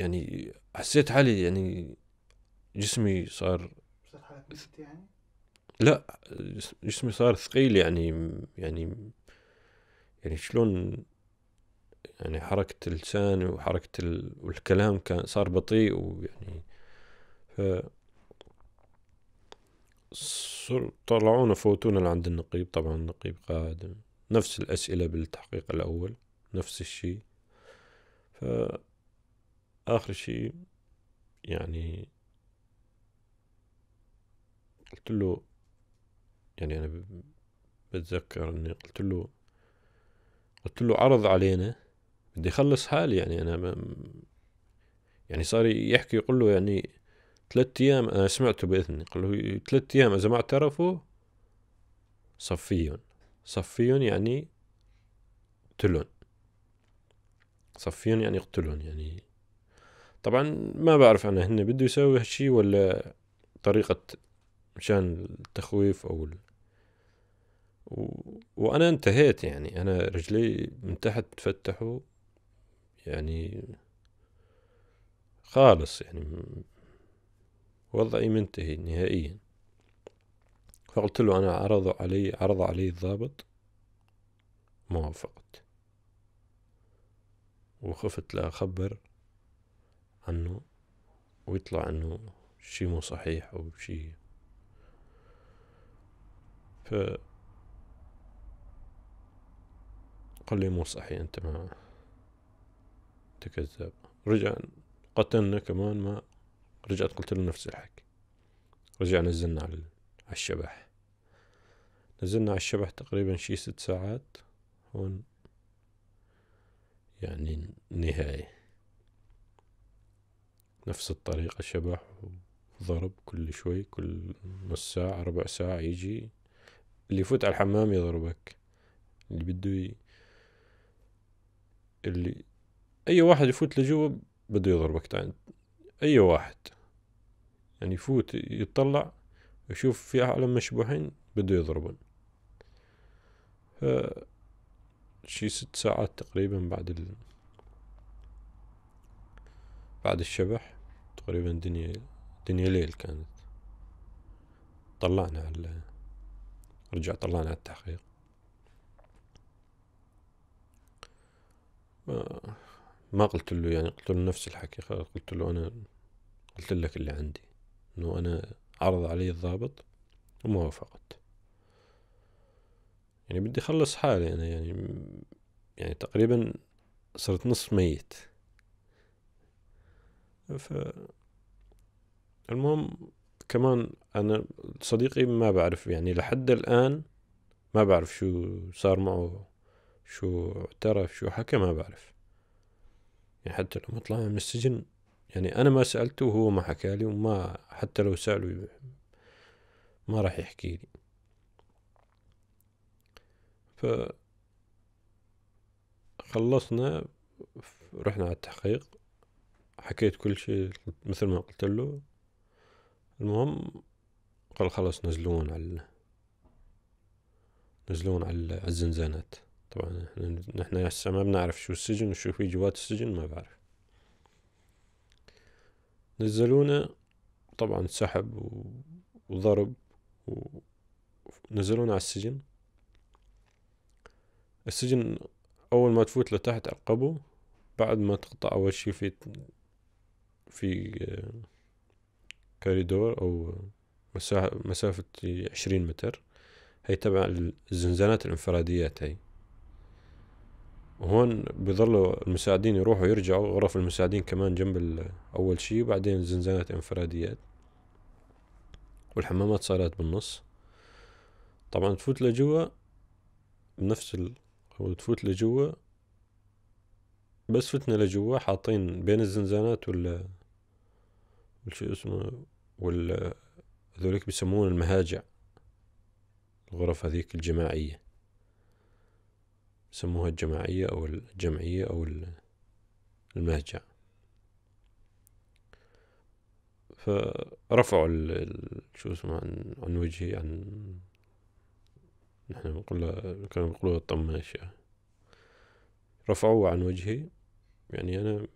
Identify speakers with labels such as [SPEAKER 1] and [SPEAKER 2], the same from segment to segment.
[SPEAKER 1] يعني حسيت حالي يعني جسمي صار يعني؟ لا جسمي صار ثقيل يعني يعني يعني شلون يعني حركة اللسان وحركة ال... والكلام كان صار بطيء ويعني ف صر طلعونا فوتونا لعند النقيب طبعا النقيب قادم نفس الأسئلة بالتحقيق الأول نفس الشيء ف آخر شيء يعني قلت له يعني أنا بتذكر إني قلت له قلت له عرض علينا بدي أخلص حالي يعني أنا يعني صار يحكي يقول له يعني ثلاث أيام أنا سمعته بإذني قال له ثلاث أيام إذا ما اعترفوا صفيهم صفيهم يعني اقتلهم صفيهم يعني اقتلهم يعني طبعا ما بعرف انا هن بده يسوي هالشي ولا طريقة مشان التخويف او ال... و... وانا انتهيت يعني انا رجلي من تحت تفتحوا يعني خالص يعني وضعي منتهي نهائيا فقلت له انا عرضوا علي عرض علي الضابط ما وافقت وخفت لا اخبر عنه ويطلع انه شي مو صحيح او شي ف قال لي مو صحيح انت ما انت كذاب رجع قتلنا كمان ما رجعت قلت له نفس الحكي رجع نزلنا على الشبح نزلنا على الشبح تقريبا شي ست ساعات هون يعني النهايه نفس الطريقة شبح ضرب كل شوي كل نص ساعة ربع ساعة يجي اللي يفوت على الحمام يضربك اللي بده ي... اللي أي واحد يفوت لجوا بده يضربك تاني أي واحد يعني يفوت يطلع يشوف في عالم مشبوحين بده يضربون ف... شي ست ساعات تقريبا بعد ال... بعد الشبح تقريبا دنيا دنيا ليل كانت طلعنا على رجع طلعنا على التحقيق ما قلت له يعني قلت له نفس الحكي قلت له أنا قلت لك اللي عندي أنه أنا عرض علي الضابط وما وافقت يعني بدي أخلص حالي أنا يعني يعني تقريبا صرت نص ميت ف المهم كمان انا صديقي ما بعرف يعني لحد الان ما بعرف شو صار معه شو اعترف شو حكى ما بعرف يعني حتى لما طلعنا من السجن يعني انا ما سالته وهو ما حكى لي وما حتى لو ساله ما راح يحكي لي ف خلصنا رحنا على التحقيق حكيت كل شيء مثل ما قلت له المهم قال خلاص نزلون على نزلون على الزنزانات طبعا نحن هسه ما بنعرف شو السجن وشو في جوات السجن ما بعرف نزلونا طبعا سحب وضرب ونزلونا على السجن السجن أول ما تفوت لتحت عقبه بعد ما تقطع أول شي في في كوريدور أو مسافة عشرين متر هي تبع الزنزانات الانفراديات هي وهون بيظلوا المساعدين يروحوا يرجعوا غرف المساعدين كمان جنب أول شي وبعدين الزنزانات الانفراديات والحمامات صارت بالنص طبعا تفوت لجوا بنفس ال... أو تفوت لجوا بس فتنا لجوا حاطين بين الزنزانات ولا والشيء اسمه وال هذوليك بيسمون المهاجع الغرف هذيك الجماعية سموها الجماعية أو الجمعية أو المهجع فرفعوا ال شو اسمه عن, عن وجهي عن نحن نقول كانوا يقولوها الطماشة يعني. رفعوه عن وجهي يعني أنا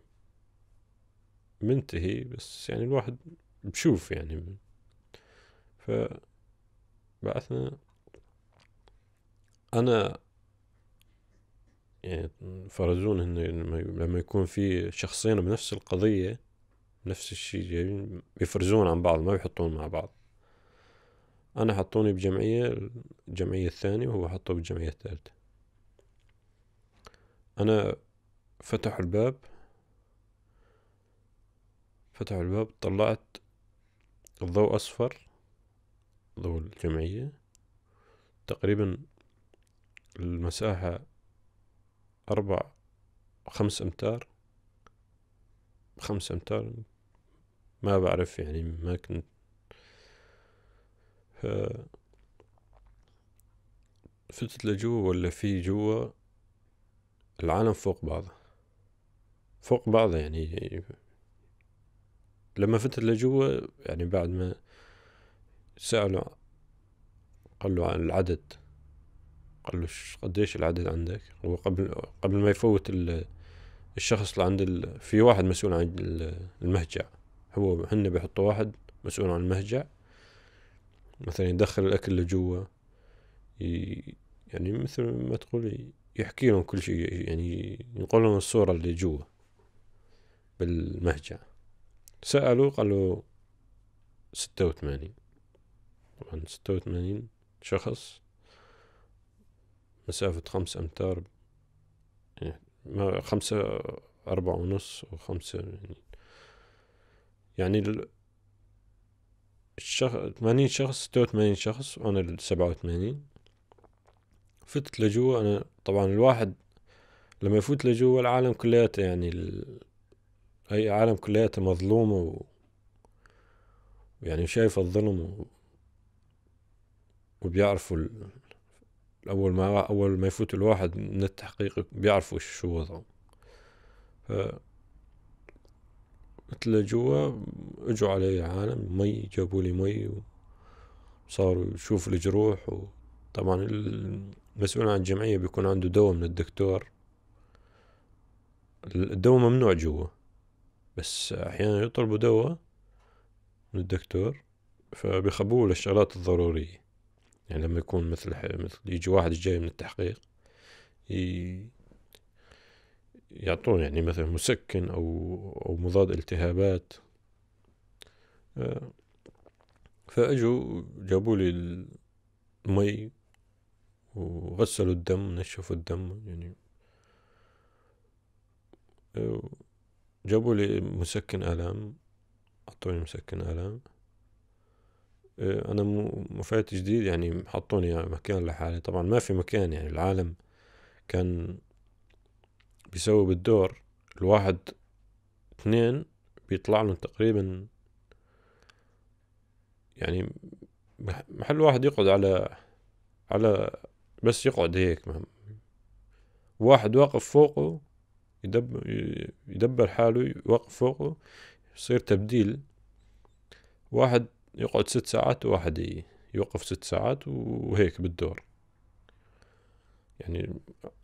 [SPEAKER 1] منتهي بس يعني الواحد بشوف يعني فبعثنا أنا يعني فرزون إنه لما يكون في شخصين بنفس القضية نفس الشيء بيفرزون عن بعض ما بيحطون مع بعض أنا حطوني بجمعية الجمعية الثانية وهو حطه بالجمعية الثالثة أنا فتحوا الباب فتحوا الباب طلعت الضوء أصفر ضوء الجمعية تقريبا المساحة أربع خمس أمتار خمس أمتار ما بعرف يعني ما كنت ف فتت لجوا ولا في جوا العالم فوق بعضه فوق بعضه يعني لما فتت لجوا يعني بعد ما سألوا قالوا عن العدد قالوا قديش العدد عندك هو قبل قبل ما يفوت الشخص اللي عند ال... في واحد مسؤول عن المهجع هو هن بيحطوا واحد مسؤول عن المهجع مثلا يدخل الأكل لجوا ي... يعني مثل ما تقول يحكي لهم كل شيء يعني ينقل لهم الصورة اللي جوا بالمهجع سألوا قالوا ستة وثمانين طبعا ستة وثمانين شخص مسافة خمس أمتار يعني ما خمسة أربعة ونص وخمسة يعني يعني ثمانين شخص ستة وثمانين شخص وأنا سبعة وثمانين فتت لجوا أنا طبعا الواحد لما يفوت لجوا العالم كلياته يعني أي عالم كلياته مظلومة و... يعني شايف الظلم و... وبيعرفوا ال... أول ما أول ما يفوت الواحد من التحقيق بيعرفوا شو وضعه ف... مثل جوا اجوا علي عالم مي جابوا لي مي وصاروا يشوفوا الجروح وطبعا المسؤول عن الجمعية بيكون عنده دواء من الدكتور الدواء ممنوع جوا بس أحيانا يطلبوا دواء من الدكتور فبيخبوه للشغلات الضرورية يعني لما يكون مثل مثل يجي واحد جاي من التحقيق ي... يعني مثلا مسكن أو أو مضاد التهابات فأجوا جابوا لي المي وغسلوا الدم نشفوا الدم يعني جابوا لي مسكن الام حطوني مسكن الام إيه، انا مفات جديد يعني حطوني مكان لحالي طبعا ما في مكان يعني العالم كان بيسوي بالدور الواحد اثنين بيطلع لهم تقريبا يعني محل واحد يقعد على على بس يقعد هيك واحد واقف فوقه يدبر, يدبر حاله يوقفه يصير تبديل واحد يقعد ست ساعات وواحد يوقف ست ساعات وهيك بالدور يعني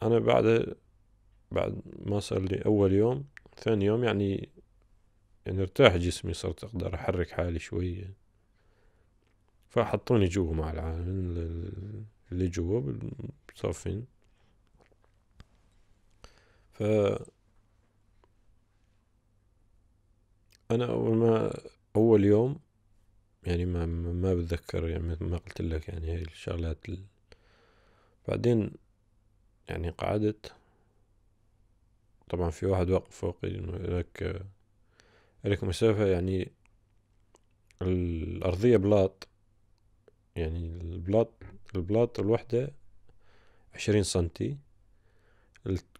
[SPEAKER 1] أنا بعد بعد ما صار لي أول يوم ثاني يوم يعني يعني ارتاح جسمي صرت أقدر أحرك حالي شوية فحطوني جوا مع العالم اللي جوا صافين ف انا اول ما اول يوم يعني ما ما بتذكر يعني مثل ما قلت لك يعني هاي الشغلات ال... بعدين يعني قعدت طبعا في واحد واقف فوقي لك لك مسافة يعني الأرضية بلاط يعني البلاط البلاط الوحدة عشرين سنتي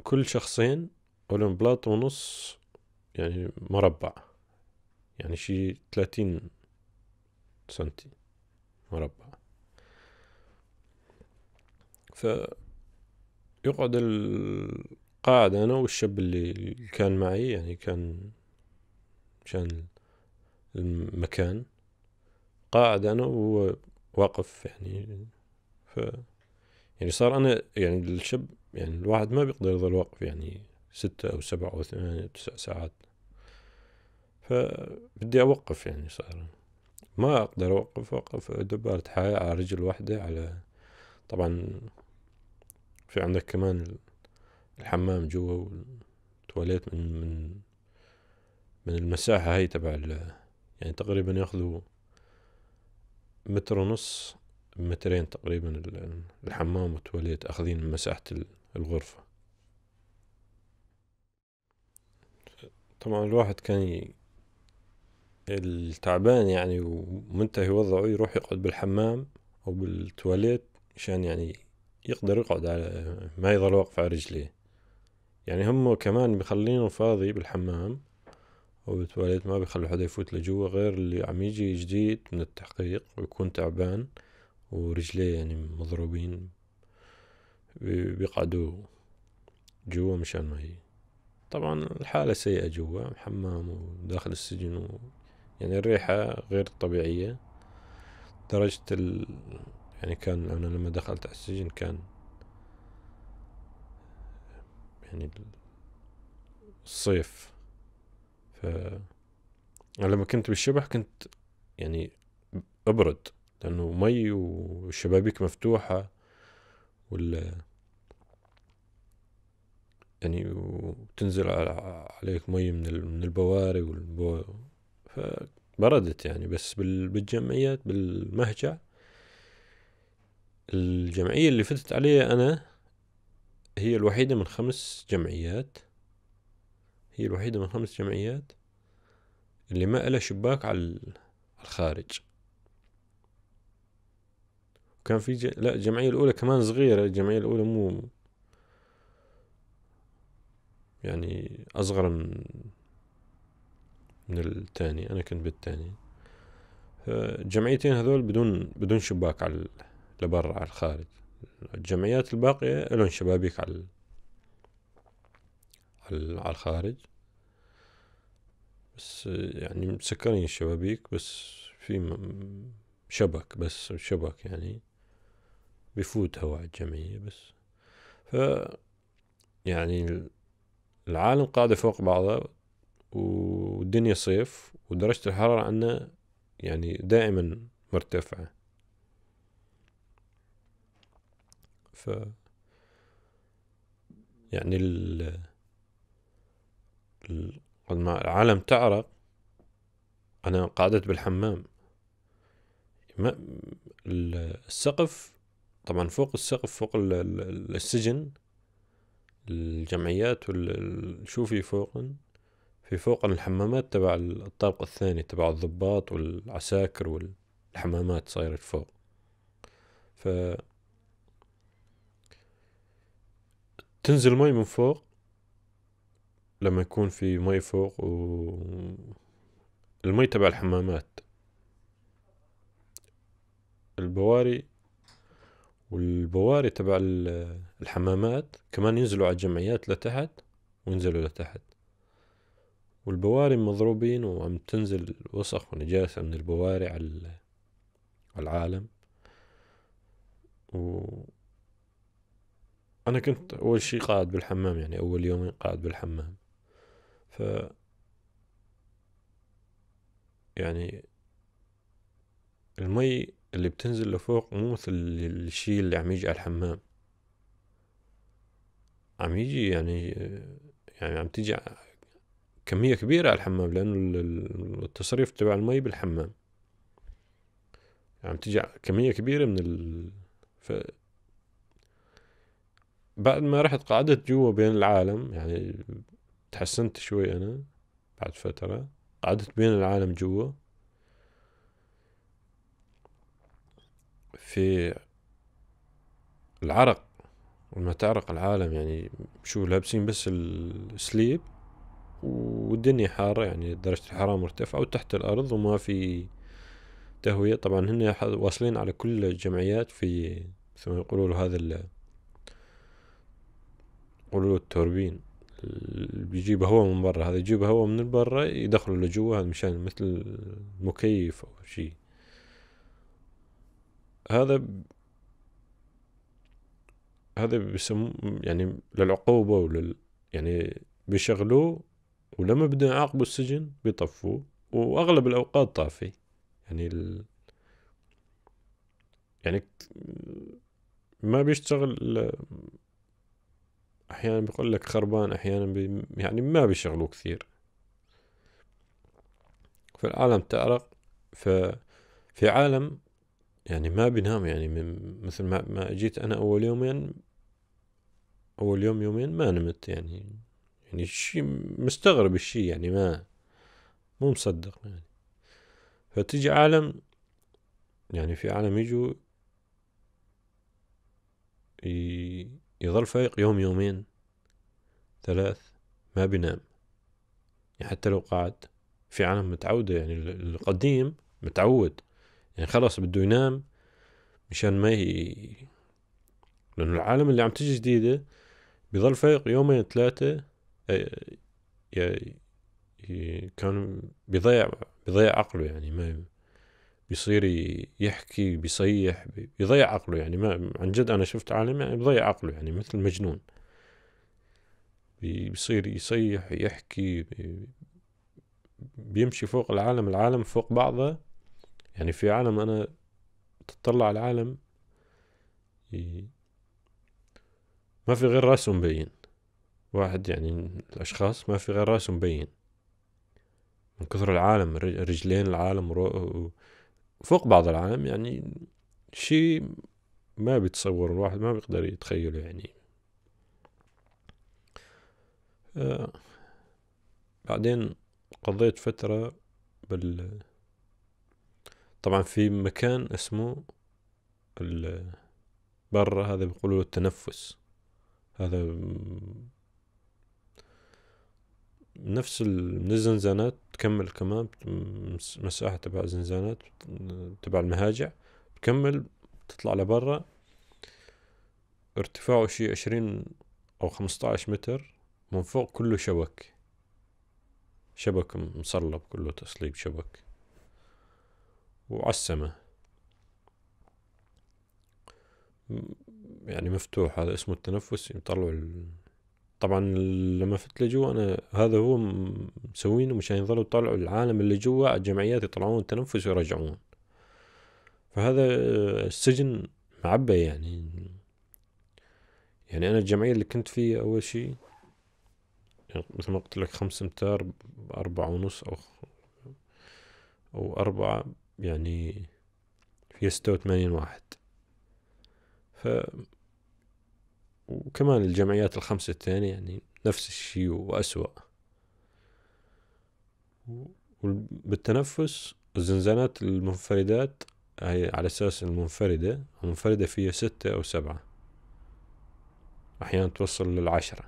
[SPEAKER 1] كل شخصين علم بلاط ونص يعني مربع يعني شي ثلاثين سنتي مربع فيقعد القاعد أنا والشاب اللي كان معي يعني كان مشان المكان قاعد أنا وهو واقف يعني ف يعني صار أنا يعني الشاب يعني الواحد ما بيقدر يظل واقف يعني ستة أو سبعة أو ثمانية أو تسع ساعات فبدي أوقف يعني صار ما أقدر أوقف أوقف دبارة حياة على رجل واحدة على طبعا في عندك كمان الحمام جوا والتواليت من من من المساحة هاي تبع يعني تقريبا ياخذوا متر ونص مترين تقريبا الحمام والتواليت أخذين مساحة الغرفة طبعا الواحد كان التعبان يعني ومنتهي وضعه يروح يقعد بالحمام أو بالتواليت عشان يعني يقدر يقعد على ما يظل واقف على رجليه يعني هم كمان بخلينه فاضي بالحمام أو بالتواليت ما بيخلوا حدا يفوت لجوا غير اللي عم يجي جديد من التحقيق ويكون تعبان ورجليه يعني مضروبين بيقعدوا جوا مشان ما هي طبعا الحالة سيئة جوا حمام وداخل السجن و يعني الريحة غير طبيعية درجة ال يعني كان أنا لما دخلت على السجن كان يعني الصيف ف لما كنت بالشبح كنت يعني أبرد لأنه مي والشبابيك مفتوحة وال يعني وتنزل عليك مي من من البواري والبو فبردت يعني بس بالجمعيات بالمهجع الجمعية اللي فتت عليها أنا هي الوحيدة من خمس جمعيات هي الوحيدة من خمس جمعيات اللي ما إلها شباك على الخارج كان في ج... لا الجمعية الأولى كمان صغيرة الجمعية الأولى مو يعني أصغر من من الثاني أنا كنت بالثاني الجمعيتين هذول بدون بدون شباك على لبرا على الخارج الجمعيات الباقية لهم شبابيك على على الخارج بس يعني مسكرين الشبابيك بس في شبك بس شبك يعني بيفوت هوا الجمعية بس ف يعني العالم قاعدة فوق بعضها والدنيا صيف ودرجة الحرارة عندنا يعني دائما مرتفعة ف يعني ال قد ما العالم تعرق أنا قعدت بالحمام ما السقف طبعا فوق السقف فوق السجن الجمعيات والشوفي فوق في فوق الحمامات تبع الطابق الثاني تبع الضباط والعساكر والحمامات صايرة فوق ف تنزل مي من فوق لما يكون في مي فوق و المي تبع الحمامات البواري والبواري تبع الحمامات كمان ينزلوا على الجمعيات لتحت وينزلوا لتحت والبواري مضروبين وعم تنزل وسخ ونجاسة من البواري على العالم و أنا كنت أول شي قاعد بالحمام يعني أول يومين قاعد بالحمام ف يعني المي اللي بتنزل لفوق مو مثل الشي اللي عم يجي على الحمام عم يجي يعني يعني عم تجي كمية كبيرة على الحمام لأنه التصريف تبع المي بالحمام عم تجي كمية كبيرة من ال ف... بعد ما رحت قعدت جوا بين العالم يعني تحسنت شوي أنا بعد فترة قعدت بين العالم جوا في العرق لما تعرق العالم يعني شو لابسين بس السليب والدنيا حارة يعني درجة الحرارة مرتفعة وتحت الأرض وما في تهوية طبعا هن واصلين على كل الجمعيات في ثم يقولوا له هذا يقولوا له التوربين بيجيب هواء من برا هذا يجيب هواء من برا يدخله لجوا هذا مشان مثل مكيف أو شيء هذا هذا بيسموه يعني للعقوبة ولل يعني بيشغلوه ولما بدهم يعاقبوا السجن بيطفوه وأغلب الأوقات طافي يعني ال... يعني ما بيشتغل أحيانا بيقول لك خربان أحيانا بي... يعني ما بيشغلوه كثير فالعالم تعرق ف في عالم يعني ما بنام يعني من مثل ما, ما جيت أنا أول يومين أول يوم يومين ما نمت يعني يعني شيء مستغرب الشيء يعني ما مو مصدق يعني فتجي عالم يعني في عالم يجوا يظل فايق يوم يومين ثلاث ما بينام يعني حتى لو قعد في عالم متعودة يعني القديم متعود يعني خلاص بده ينام مشان ما ي... لأنه العالم اللي عم تجي جديدة بضل فايق يومين ثلاثة يعني كان بيضيع بيضيع عقله يعني ما بيصير يحكي بيصيح بيضيع عقله يعني ما عن جد أنا شفت عالم يعني بيضيع عقله يعني مثل مجنون بيصير يصيح يحكي بيمشي فوق العالم العالم فوق بعضه يعني في عالم أنا تطلع على العالم ما في غير راسه مبين واحد يعني الأشخاص ما في غير راسه مبين من كثر العالم رجلين العالم فوق بعض العالم يعني شيء ما بيتصور الواحد ما بيقدر يتخيله يعني آه، بعدين قضيت فترة بال طبعا في مكان اسمه برا هذا بيقولوا له التنفس هذا نفس من الزنزانات تكمل كمان مساحة تبع الزنزانات تبع المهاجع تكمل تطلع لبرا ارتفاعه شي عشرين أو خمسطعش متر من فوق كله شبك شبك مصلب كله تصليب شبك وعسمة يعني مفتوح هذا اسمه التنفس يطلعوا ال... طبعا لما فت لجوا انا هذا هو مسوينه مشان يظلوا يطلعوا العالم اللي جوا الجمعيات يطلعون التنفس ويرجعون فهذا السجن معبى يعني يعني انا الجمعيه اللي كنت فيه اول شيء يعني مثل ما قلت لك خمس امتار أربعة ونص أو أو أربعة يعني في ستة وثمانين واحد ف وكمان الجمعيات الخمسة الثانية يعني نفس الشيء وأسوأ وبالتنفس الزنزانات المنفردات هي على أساس المنفردة المنفردة فيها ستة أو سبعة أحيانا توصل للعشرة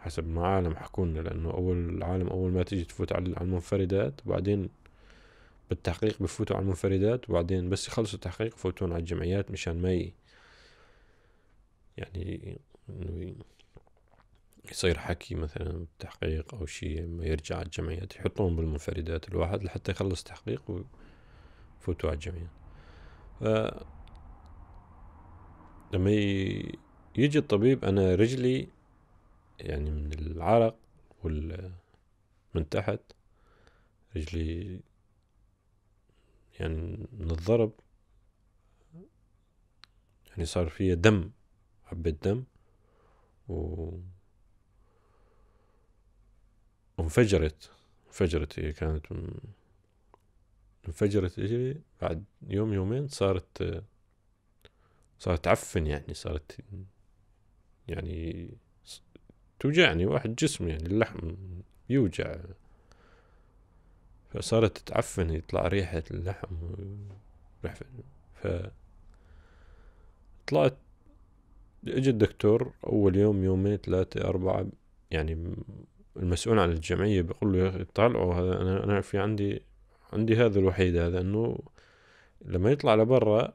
[SPEAKER 1] حسب ما عالم حكونا لأنه أول العالم أول ما تيجي تفوت على المنفردات وبعدين بالتحقيق بفوتوا على المنفردات وبعدين بس يخلصوا التحقيق يفوتون على الجمعيات مشان ما ي... يعني يصير حكي مثلا تحقيق او شيء ما يرجع على الجمعيات يحطون بالمنفردات الواحد لحتى يخلص تحقيق ويفوتوا على الجمعيات ف... لما ي... يجي الطبيب انا رجلي يعني من العرق وال من تحت رجلي يعني من الضرب يعني صار فيها دم حبة دم و وانفجرت انفجرت هي كانت انفجرت اجري بعد يوم يومين صارت صارت تعفن يعني صارت يعني توجعني واحد جسمي يعني اللحم يوجع فصارت تتعفن يطلع ريحة اللحم ف طلعت اجى الدكتور اول يوم يومين ثلاثة اربعة يعني المسؤول عن الجمعية بيقول له يا اخي طلعوا هذا انا انا في عندي عندي هذا الوحيد هذا انه لما يطلع لبرا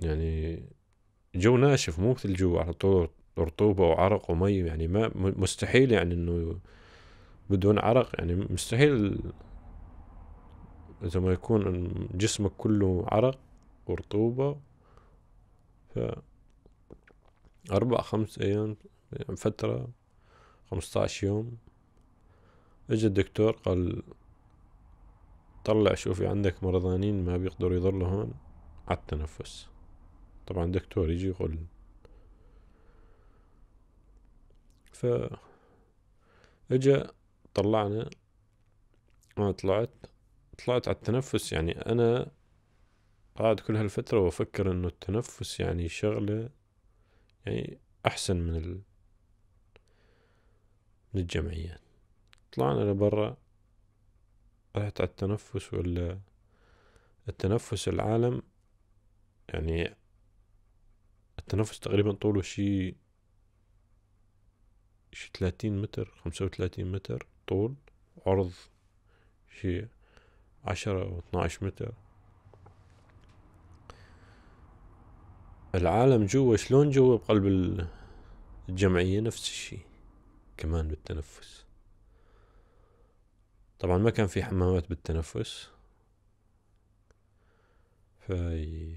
[SPEAKER 1] يعني جو ناشف مو مثل جوا على طول رطوبة وعرق ومي يعني ما مستحيل يعني انه بدون عرق يعني مستحيل إذا ما يكون جسمك كله عرق ورطوبة ف أربع خمس أيام يعني فترة خمسطعش يوم اجى الدكتور قال طلع شوفي عندك مرضانين ما بيقدروا يضلوا هون على التنفس طبعا دكتور يجي يقول ف اجا طلعنا انا طلعت طلعت على التنفس يعني أنا قاعد كل هالفترة وأفكر إنه التنفس يعني شغلة يعني أحسن من ال... من الجمعيات طلعنا لبرا رحت على التنفس ولا التنفس العالم يعني التنفس تقريبا طوله شي شي ثلاثين متر خمسة وثلاثين متر طول عرض شي عشرة أو 12 متر العالم جوا شلون جوا بقلب الجمعية نفس الشي كمان بالتنفس طبعا ما كان في حمامات بالتنفس في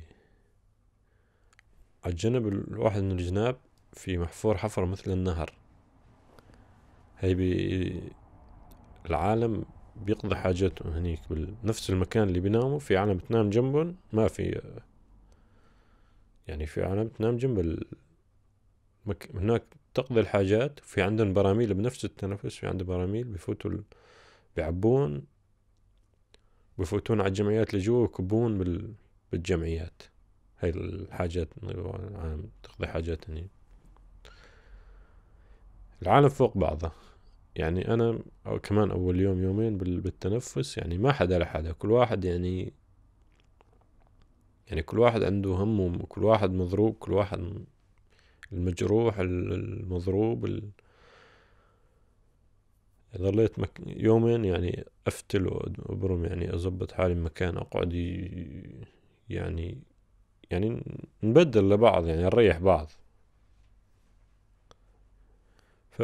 [SPEAKER 1] على الجنب الواحد من الجناب في محفور حفر مثل النهر هي العالم بيقضي حاجته هنيك بنفس المكان اللي بيناموا في عالم بتنام جنبهم ما في يعني في عالم بتنام جنب المك... هناك تقضي الحاجات في عندهم براميل بنفس التنفس في عندهم براميل بفوتوا ال... بيعبون بفوتون على الجمعيات اللي جوا ويكبون بال... بالجمعيات هاي الحاجات تقضي حاجات هني العالم فوق بعضه يعني انا أو كمان اول يوم يومين بالتنفس يعني ما حدا لحدا كل واحد يعني يعني كل واحد عنده همه كل واحد مضروب كل واحد المجروح المضروب ال... ظليت مك... يومين يعني افتل وابرم يعني اظبط حالي مكان اقعد يعني يعني نبدل لبعض يعني نريح بعض ف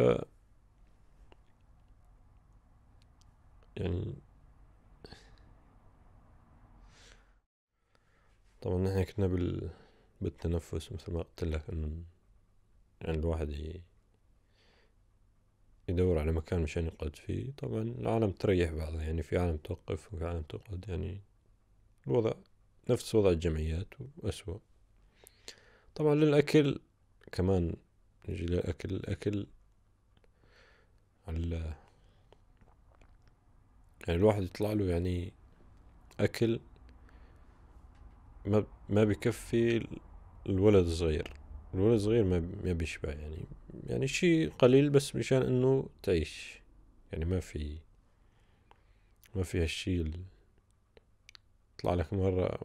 [SPEAKER 1] يعني طبعا نحن كنا بال... بالتنفس مثل ما قلت لك انه يعني الواحد ي... يدور على مكان مشان يقعد فيه طبعا العالم تريح بعضها يعني في عالم توقف وفي عالم تقعد يعني الوضع نفس وضع الجمعيات وأسوأ طبعا للأكل كمان نجي للأكل الأكل على يعني الواحد يطلع له يعني أكل ما ما بكفي الولد الصغير الولد الصغير ما ما بيشبع يعني يعني شيء قليل بس مشان إنه تعيش يعني ما في ما في هالشيء يطلع لك مرة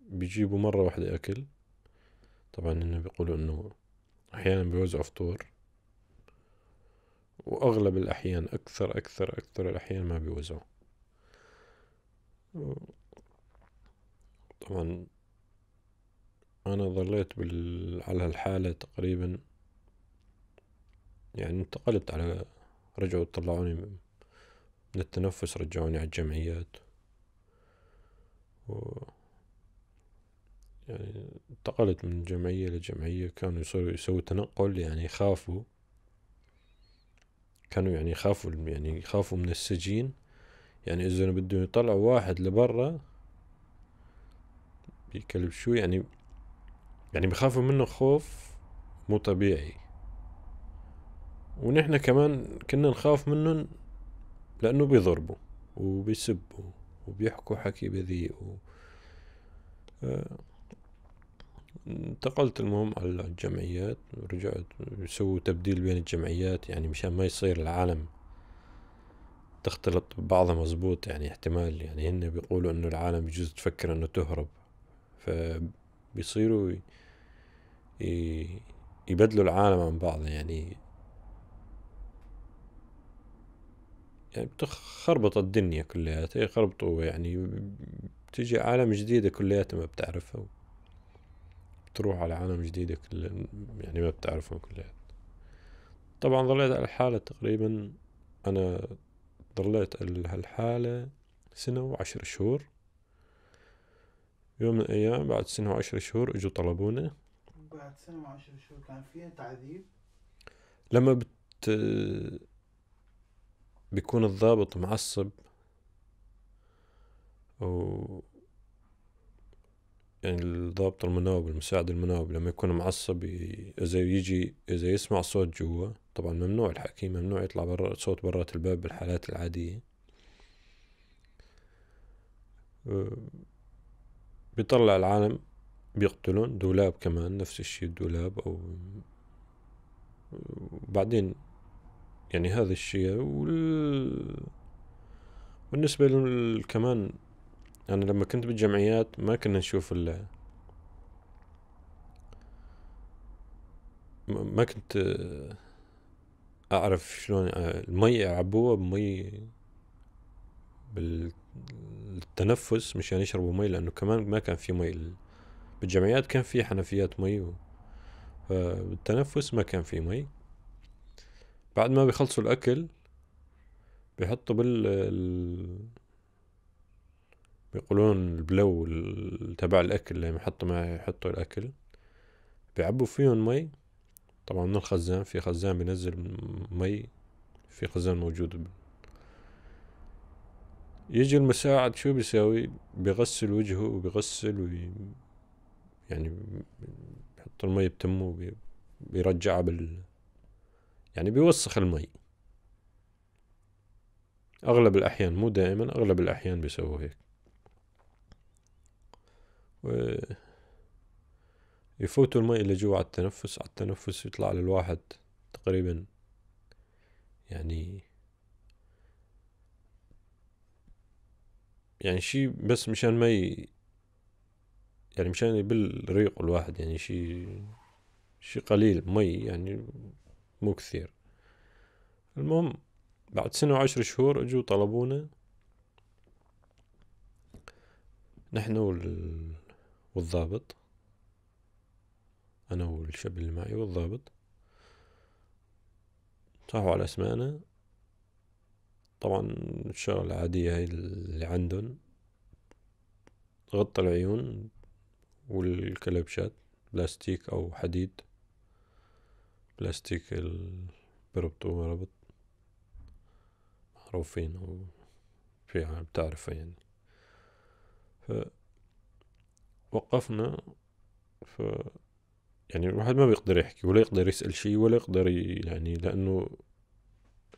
[SPEAKER 1] بيجيبوا مرة واحدة أكل طبعا إنه بيقولوا إنه أحيانا بيوزعوا فطور وأغلب الأحيان أكثر أكثر أكثر الأحيان ما بيوزعوا طبعا أنا ظليت بال... على هالحالة تقريبا يعني انتقلت على رجعوا طلعوني من التنفس رجعوني على الجمعيات و... يعني انتقلت من جمعية لجمعية كانوا يصيروا يسووا تنقل يعني يخافوا كانوا يعني يخافوا يعني يخافوا من السجين يعني اذا بدهم يطلعوا واحد لبرا بكلب شو يعني يعني بخافوا منه خوف مو طبيعي ونحن كمان كنا نخاف منهم لأنه بيضربوا وبيسبوا وبيحكوا حكي بذيء و... آه... انتقلت المهم على الجمعيات ورجعت يسووا تبديل بين الجمعيات يعني مشان ما يصير العالم تختلط ببعضها مزبوط يعني احتمال يعني هن بيقولوا انه العالم بجوز تفكر انه تهرب فبيصيروا يبدلوا العالم عن بعض يعني يعني بتخربط الدنيا كلياتها يخربطوا يعني بتجي عالم جديدة كلياتها ما بتعرفها بتروح على عالم جديدة كل يعني ما بتعرفهم كلياتها طبعا ظليت على الحالة تقريبا أنا ضليت هالحالة سنة وعشر شهور يوم من الأيام بعد سنة وعشر شهور اجوا طلبونا بعد سنة وعشر شهور كان فيها تعذيب لما بت بيكون الضابط معصب و يعني الضابط المناوب المساعد المناوب لما يكون معصب إذا يجي إذا يسمع صوت جوا طبعا ممنوع الحكي ممنوع يطلع برا صوت برات الباب بالحالات العادية أه، بيطلع العالم بيقتلون دولاب كمان نفس الشي الدولاب أو بعدين يعني هذا الشيء وال... بالنسبة كمان أنا لما كنت بالجمعيات ما كنا نشوف ال ما كنت اعرف شلون آه، المي يعبوها بمي بالتنفس مشان يعني يشربوا مي لانه كمان ما كان في مي بالجمعيات كان في حنفيات مي و... فبالتنفس ما كان في مي بعد ما بيخلصوا الاكل بيحطوا بال بيقولون البلو تبع الاكل لما يحطوا ما يحطوا الاكل بيعبوا فيهم مي طبعا من الخزان في خزان بنزل مي في خزان موجود يجي المساعد شو بيساوي بيغسل وجهه وبيغسل وي... يعني بيحط المي بتمه وبي... بيرجعها بال يعني بيوسخ المي أغلب الأحيان مو دائما أغلب الأحيان بيسووا هيك يفوتوا المي اللي جوا على التنفس على التنفس يطلع للواحد تقريبا يعني يعني شي بس مشان ما يعني مشان يبل ريق الواحد يعني شي شي قليل مي يعني مو كثير المهم بعد سنة وعشر شهور اجوا طلبونا نحن والضابط أنا والشاب اللي معي والضابط صاحوا على أسمائنا طبعا الشغلة العادية هاي اللي عندهم غطى العيون والكلبشات بلاستيك أو حديد بلاستيك بربطوه ربط معروفين أو في عام بتعرفه يعني فوقفنا وقفنا يعني الواحد ما بيقدر يحكي ولا يقدر يسأل شيء ولا يقدر يعني لأنه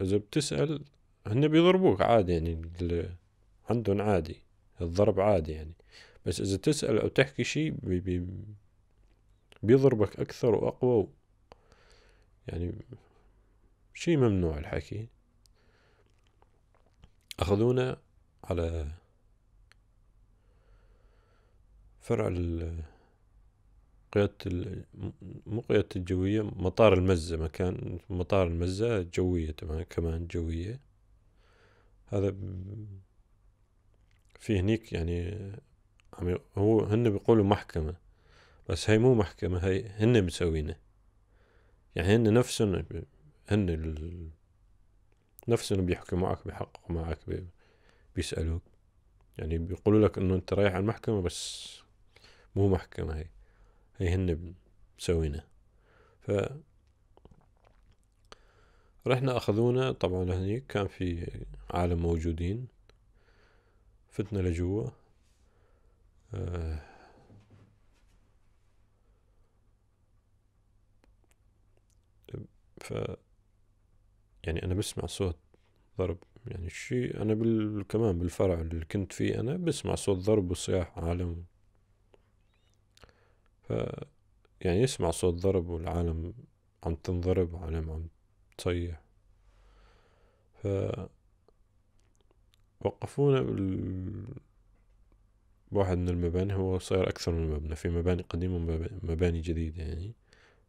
[SPEAKER 1] إذا بتسأل هن بيضربوك عادي يعني عندهم عادي الضرب عادي يعني بس إذا تسأل أو تحكي شيء بي بي بيضربك أكثر وأقوى يعني شيء ممنوع الحكي أخذونا على فرع ال قيادة مو قيادة الجوية مطار المزة مكان مطار المزة جوية كمان جوية هذا في هنيك يعني هو هن بيقولوا محكمة بس هي مو محكمة هي هن مسوينه يعني هن نفسهم هن ال... نفسهم بيحكموا معك بيحققوا معك بي... بيسألوك يعني بيقولوا لك انه انت رايح على المحكمة بس مو محكمة هي هن مسوينه ف رحنا أخذونا طبعا هنيك كان في عالم موجودين فتنا لجوا آه ف يعني أنا بسمع صوت ضرب يعني الشيء أنا بال... كمان بالفرع اللي كنت فيه أنا بسمع صوت ضرب وصياح عالم يعني يسمع صوت ضرب والعالم عم تنضرب وعالم عم تصيح ف وقفونا بال واحد من المباني هو صار أكثر من مبنى في مباني قديمة ومباني جديدة يعني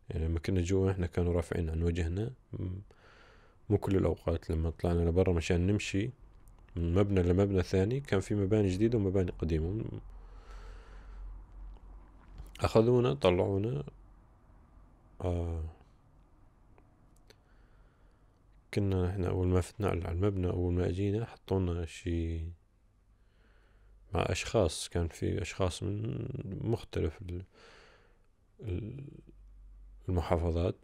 [SPEAKER 1] يعني لما كنا جوا احنا كانوا رافعين عن وجهنا مو كل الأوقات لما طلعنا لبرا مشان نمشي من مبنى لمبنى ثاني كان في مباني جديدة ومباني قديمة أخذونا طلعونا آه كنا احنا أول ما فتنا على المبنى أول ما أجينا حطونا شي مع أشخاص كان في أشخاص من مختلف المحافظات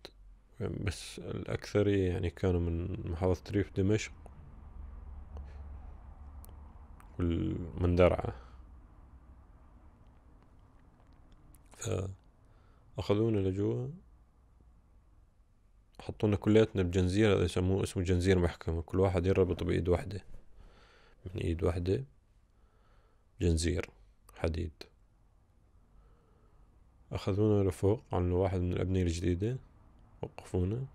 [SPEAKER 1] بس الأكثرية يعني كانوا من محافظة ريف دمشق والمندرعة فأخذونا لجوا حطونا كلياتنا بجنزير هذا يسموه اسمه جنزير محكمة كل واحد يربط بإيد واحدة من إيد واحدة جنزير حديد أخذونا لفوق عملوا واحد من الأبنية الجديدة وقفونا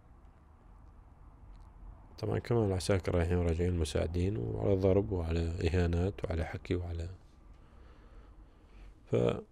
[SPEAKER 1] طبعا كمان العساكر رايحين وراجعين مساعدين وعلى ضرب وعلى إهانات وعلى حكي وعلى ف